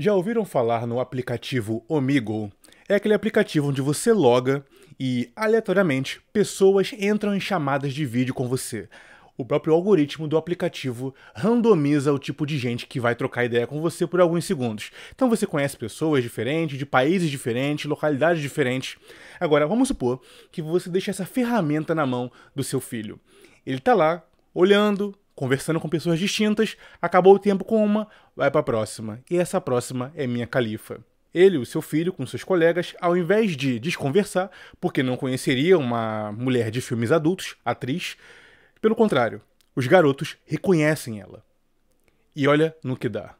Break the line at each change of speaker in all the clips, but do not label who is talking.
Já ouviram falar no aplicativo Omigo? É aquele aplicativo onde você loga e, aleatoriamente, pessoas entram em chamadas de vídeo com você. O próprio algoritmo do aplicativo randomiza o tipo de gente que vai trocar ideia com você por alguns segundos. Então você conhece pessoas diferentes, de países diferentes, localidades diferentes. Agora, vamos supor que você deixa essa ferramenta na mão do seu filho. Ele está lá, olhando, conversando com pessoas distintas, acabou o tempo com uma, vai para a próxima. E essa próxima é minha califa. Ele, o seu filho, com seus colegas, ao invés de desconversar, porque não conheceria uma mulher de filmes adultos, atriz, pelo contrário, os garotos reconhecem ela. E olha no que dá.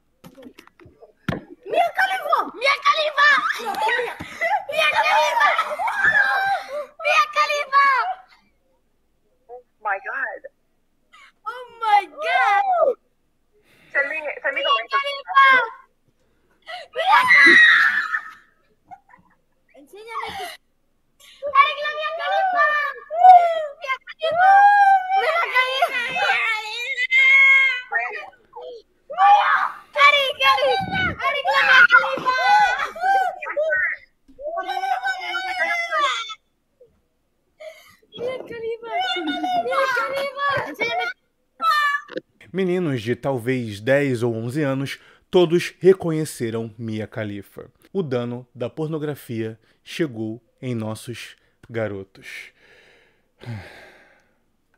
Meninos de talvez 10 ou 11 anos, todos reconheceram Mia Khalifa. O dano da pornografia chegou em nossos garotos.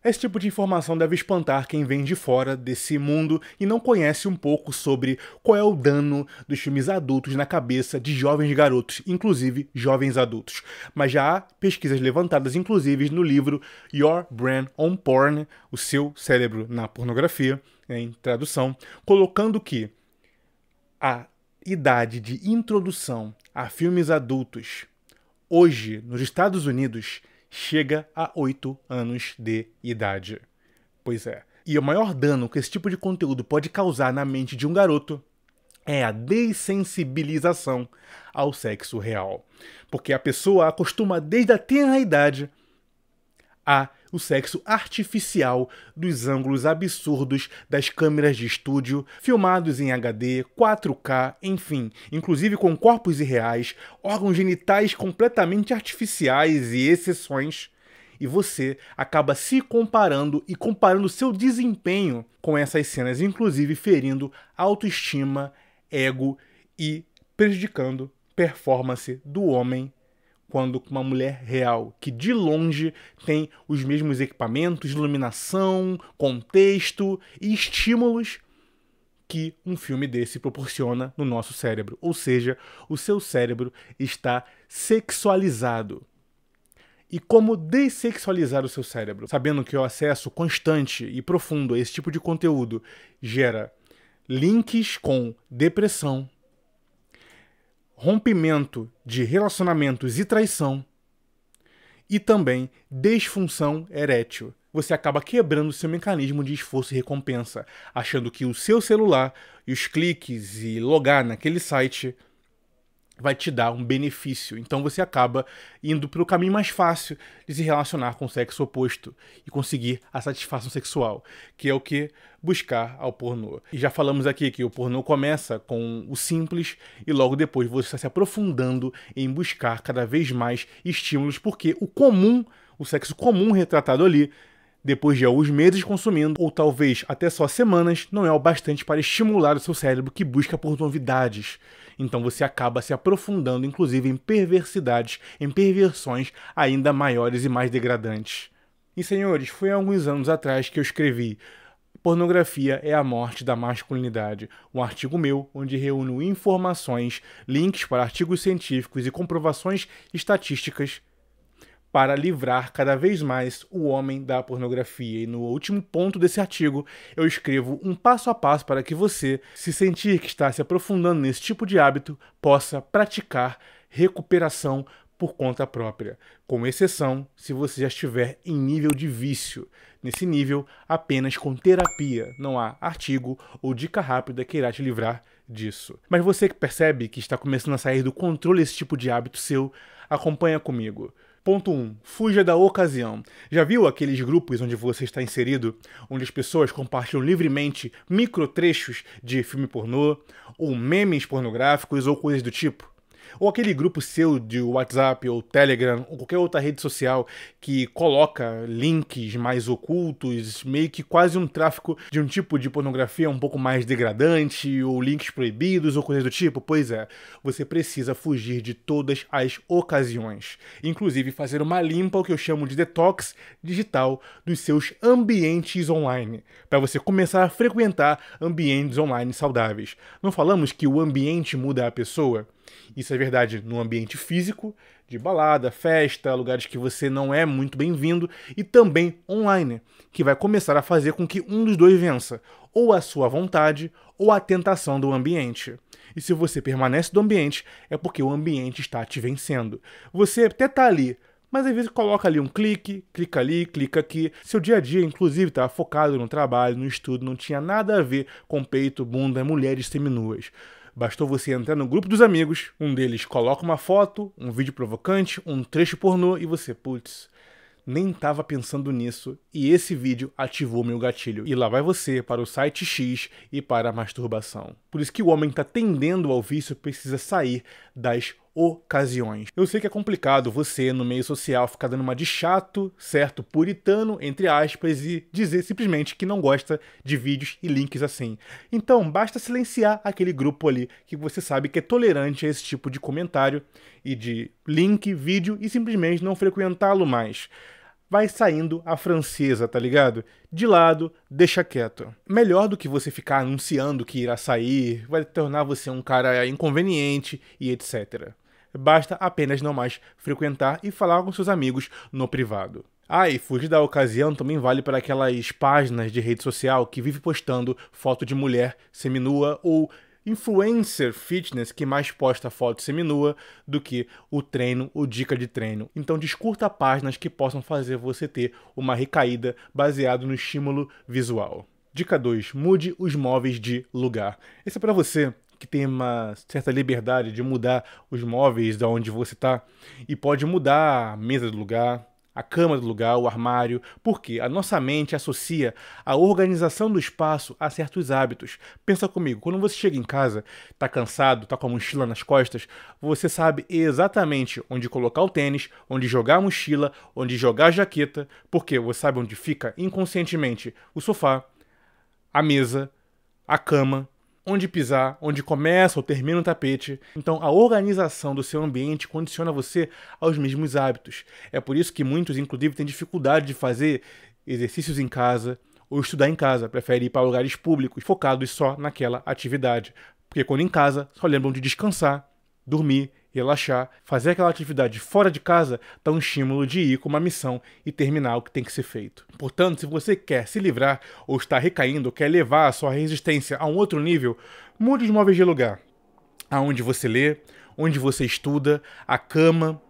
Esse tipo de informação deve espantar quem vem de fora desse mundo e não conhece um pouco sobre qual é o dano dos filmes adultos na cabeça de jovens garotos, inclusive jovens adultos. Mas já há pesquisas levantadas, inclusive, no livro Your Brain on Porn, o seu cérebro na pornografia, em tradução, colocando que a idade de introdução a filmes adultos hoje nos Estados Unidos chega a 8 anos de idade. Pois é. E o maior dano que esse tipo de conteúdo pode causar na mente de um garoto é a dessensibilização ao sexo real. Porque a pessoa acostuma desde a tenra idade a o sexo artificial dos ângulos absurdos das câmeras de estúdio, filmados em HD, 4K, enfim, inclusive com corpos irreais, órgãos genitais completamente artificiais e exceções. E você acaba se comparando e comparando seu desempenho com essas cenas, inclusive ferindo autoestima, ego e prejudicando performance do homem quando com uma mulher real, que de longe tem os mesmos equipamentos, iluminação, contexto e estímulos que um filme desse proporciona no nosso cérebro. Ou seja, o seu cérebro está sexualizado. E como dessexualizar o seu cérebro? Sabendo que o acesso constante e profundo a esse tipo de conteúdo gera links com depressão, rompimento de relacionamentos e traição, e também desfunção erétil. Você acaba quebrando seu mecanismo de esforço e recompensa, achando que o seu celular e os cliques e logar naquele site vai te dar um benefício. Então você acaba indo pelo caminho mais fácil de se relacionar com o sexo oposto e conseguir a satisfação sexual, que é o que buscar ao pornô. E já falamos aqui que o pornô começa com o simples e logo depois você está se aprofundando em buscar cada vez mais estímulos, porque o comum, o sexo comum retratado ali, depois de alguns meses consumindo, ou talvez até só semanas, não é o bastante para estimular o seu cérebro que busca por novidades. Então você acaba se aprofundando, inclusive, em perversidades, em perversões ainda maiores e mais degradantes. E senhores, foi há alguns anos atrás que eu escrevi Pornografia é a morte da masculinidade. Um artigo meu onde reúno informações, links para artigos científicos e comprovações estatísticas para livrar cada vez mais o homem da pornografia. E no último ponto desse artigo, eu escrevo um passo a passo para que você, se sentir que está se aprofundando nesse tipo de hábito, possa praticar recuperação por conta própria, com exceção se você já estiver em nível de vício. Nesse nível, apenas com terapia, não há artigo ou dica rápida que irá te livrar disso. Mas você que percebe que está começando a sair do controle esse tipo de hábito seu, acompanha comigo. Ponto 1. Um, fuja da ocasião. Já viu aqueles grupos onde você está inserido, onde as pessoas compartilham livremente microtrechos de filme pornô, ou memes pornográficos ou coisas do tipo? ou aquele grupo seu de WhatsApp ou Telegram ou qualquer outra rede social que coloca links mais ocultos, meio que quase um tráfico de um tipo de pornografia um pouco mais degradante, ou links proibidos ou coisas do tipo? Pois é, você precisa fugir de todas as ocasiões, inclusive fazer uma limpa, o que eu chamo de detox digital, dos seus ambientes online, para você começar a frequentar ambientes online saudáveis. Não falamos que o ambiente muda a pessoa? Isso é verdade no ambiente físico, de balada, festa, lugares que você não é muito bem-vindo, e também online, que vai começar a fazer com que um dos dois vença, ou a sua vontade, ou a tentação do ambiente. E se você permanece do ambiente, é porque o ambiente está te vencendo. Você até tá ali, mas às vezes coloca ali um clique, clica ali, clica aqui. Seu dia a dia, inclusive, estava tá focado no trabalho, no estudo, não tinha nada a ver com peito, bunda, mulheres seminuas. Bastou você entrar no grupo dos amigos, um deles coloca uma foto, um vídeo provocante, um trecho pornô e você, putz, nem estava pensando nisso e esse vídeo ativou meu gatilho. E lá vai você para o site X e para a masturbação. Por isso que o homem está tendendo ao vício precisa sair das ocasiões. Eu sei que é complicado você, no meio social, ficar dando uma de chato, certo, puritano, entre aspas, e dizer simplesmente que não gosta de vídeos e links assim. Então, basta silenciar aquele grupo ali que você sabe que é tolerante a esse tipo de comentário e de link, vídeo e simplesmente não frequentá-lo mais vai saindo a francesa, tá ligado? De lado, deixa quieto. Melhor do que você ficar anunciando que irá sair, vai tornar você um cara inconveniente e etc. Basta apenas não mais frequentar e falar com seus amigos no privado. Ah, e fugir da ocasião também vale para aquelas páginas de rede social que vive postando foto de mulher seminua ou influencer fitness que mais posta foto seminua do que o treino o dica de treino. Então descurta páginas que possam fazer você ter uma recaída baseado no estímulo visual. Dica 2: mude os móveis de lugar. Esse é para você que tem uma certa liberdade de mudar os móveis de onde você está e pode mudar a mesa de lugar, a cama do lugar, o armário, porque a nossa mente associa a organização do espaço a certos hábitos. Pensa comigo, quando você chega em casa, tá cansado, tá com a mochila nas costas, você sabe exatamente onde colocar o tênis, onde jogar a mochila, onde jogar a jaqueta, porque você sabe onde fica inconscientemente o sofá, a mesa, a cama, onde pisar, onde começa ou termina o tapete. Então, a organização do seu ambiente condiciona você aos mesmos hábitos. É por isso que muitos, inclusive, têm dificuldade de fazer exercícios em casa ou estudar em casa, Preferem ir para lugares públicos focados só naquela atividade. Porque quando em casa, só lembram de descansar, dormir relaxar, fazer aquela atividade fora de casa dá um estímulo de ir com uma missão e terminar o que tem que ser feito. Portanto, se você quer se livrar ou está recaindo, quer levar a sua resistência a um outro nível, mude os móveis de lugar. Aonde você lê, onde você estuda, a cama,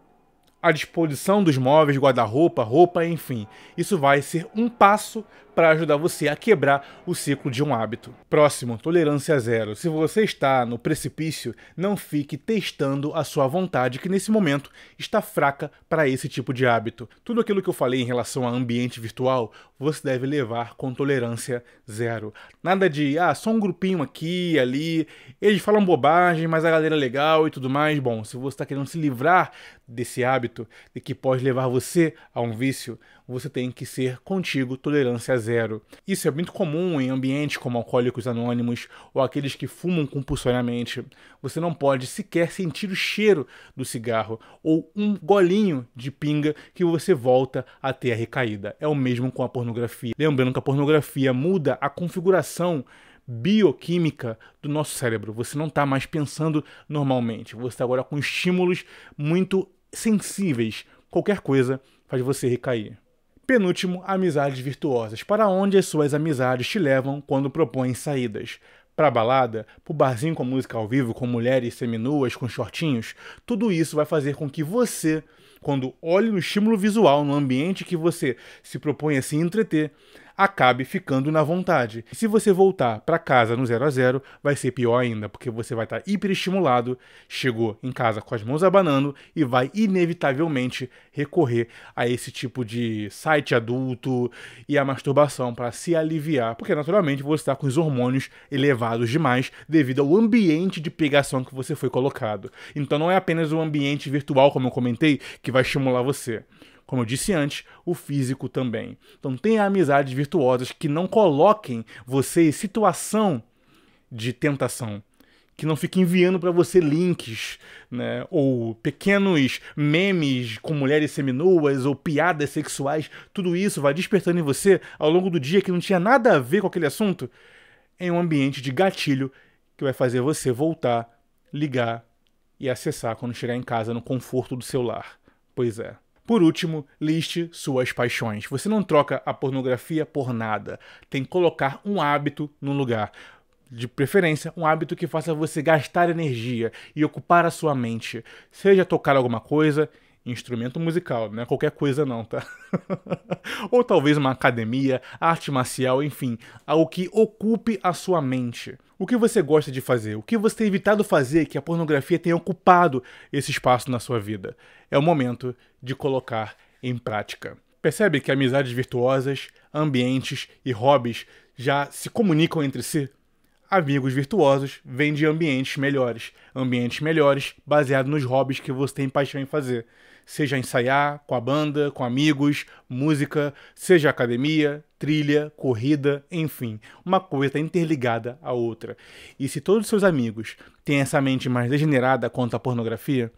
a disposição dos móveis, guarda-roupa, roupa, enfim. Isso vai ser um passo para ajudar você a quebrar o ciclo de um hábito. Próximo, tolerância zero. Se você está no precipício, não fique testando a sua vontade, que nesse momento está fraca para esse tipo de hábito. Tudo aquilo que eu falei em relação a ambiente virtual, você deve levar com tolerância zero. Nada de, ah, só um grupinho aqui, ali, eles falam bobagem, mas a galera é legal e tudo mais. Bom, se você está querendo se livrar desse hábito, de que pode levar você a um vício, você tem que ser contigo tolerância zero. Isso é muito comum em ambientes como alcoólicos anônimos ou aqueles que fumam compulsoriamente. Você não pode sequer sentir o cheiro do cigarro ou um golinho de pinga que você volta a ter a recaída. É o mesmo com a pornografia. Lembrando que a pornografia muda a configuração bioquímica do nosso cérebro. Você não está mais pensando normalmente. Você está agora com estímulos muito sensíveis. Qualquer coisa faz você recair. Penúltimo, amizades virtuosas, para onde as suas amizades te levam quando propõem saídas. Pra balada, pro barzinho com música ao vivo, com mulheres seminuas, com shortinhos, tudo isso vai fazer com que você, quando olhe no estímulo visual, no ambiente que você se propõe a se entreter, acabe ficando na vontade. E se você voltar para casa no 0 a 0 vai ser pior ainda, porque você vai estar tá hiperestimulado, chegou em casa com as mãos abanando e vai inevitavelmente recorrer a esse tipo de site adulto e a masturbação para se aliviar, porque naturalmente você está com os hormônios elevados demais devido ao ambiente de pegação que você foi colocado. Então não é apenas o ambiente virtual, como eu comentei, que vai estimular você. Como eu disse antes, o físico também. Então tenha amizades virtuosas que não coloquem você em situação de tentação que não fique enviando para você links, né? Ou pequenos memes com mulheres seminuas ou piadas sexuais. Tudo isso vai despertando em você ao longo do dia que não tinha nada a ver com aquele assunto em um ambiente de gatilho que vai fazer você voltar, ligar e acessar quando chegar em casa no conforto do seu lar. Pois é. Por último, liste suas paixões. Você não troca a pornografia por nada. Tem que colocar um hábito no lugar. De preferência, um hábito que faça você gastar energia e ocupar a sua mente. Seja tocar alguma coisa, instrumento musical, não é qualquer coisa não, tá? Ou talvez uma academia, arte marcial, enfim, algo que ocupe a sua mente. O que você gosta de fazer? O que você tem evitado fazer que a pornografia tenha ocupado esse espaço na sua vida? É o momento de colocar em prática. Percebe que amizades virtuosas, ambientes e hobbies já se comunicam entre si? Amigos virtuosos vêm de ambientes melhores. Ambientes melhores baseados nos hobbies que você tem paixão em fazer. Seja ensaiar com a banda, com amigos, música, seja academia, trilha, corrida, enfim, uma coisa está interligada à outra. E se todos os seus amigos têm essa mente mais degenerada quanto à pornografia,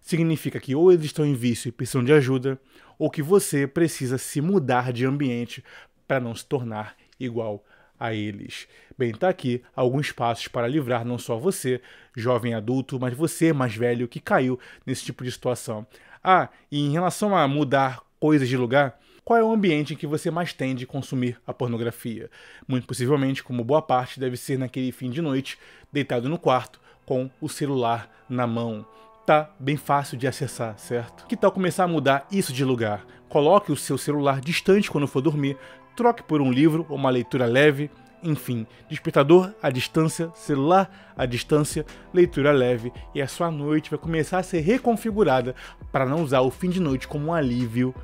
significa que ou eles estão em vício e precisam de ajuda, ou que você precisa se mudar de ambiente para não se tornar igual a eles. Bem, tá aqui alguns passos para livrar não só você, jovem adulto, mas você mais velho que caiu nesse tipo de situação. Ah, e em relação a mudar coisas de lugar, qual é o ambiente em que você mais tende a consumir a pornografia. Muito possivelmente, como boa parte, deve ser naquele fim de noite, deitado no quarto, com o celular na mão. Tá bem fácil de acessar, certo? Que tal começar a mudar isso de lugar? Coloque o seu celular distante quando for dormir, troque por um livro ou uma leitura leve, enfim, despertador à distância, celular à distância, leitura leve e a sua noite vai começar a ser reconfigurada para não usar o fim de noite como um alívio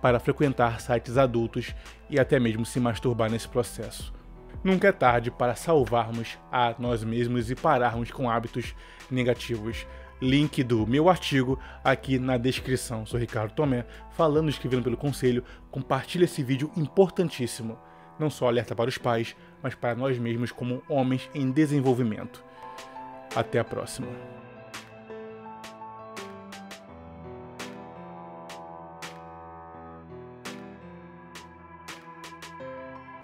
para frequentar sites adultos e até mesmo se masturbar nesse processo. Nunca é tarde para salvarmos a nós mesmos e pararmos com hábitos negativos. Link do meu artigo aqui na descrição. Sou Ricardo Tomé, falando escrevendo pelo conselho. Compartilhe esse vídeo importantíssimo. Não só alerta para os pais, mas para nós mesmos como homens em desenvolvimento. Até a próxima.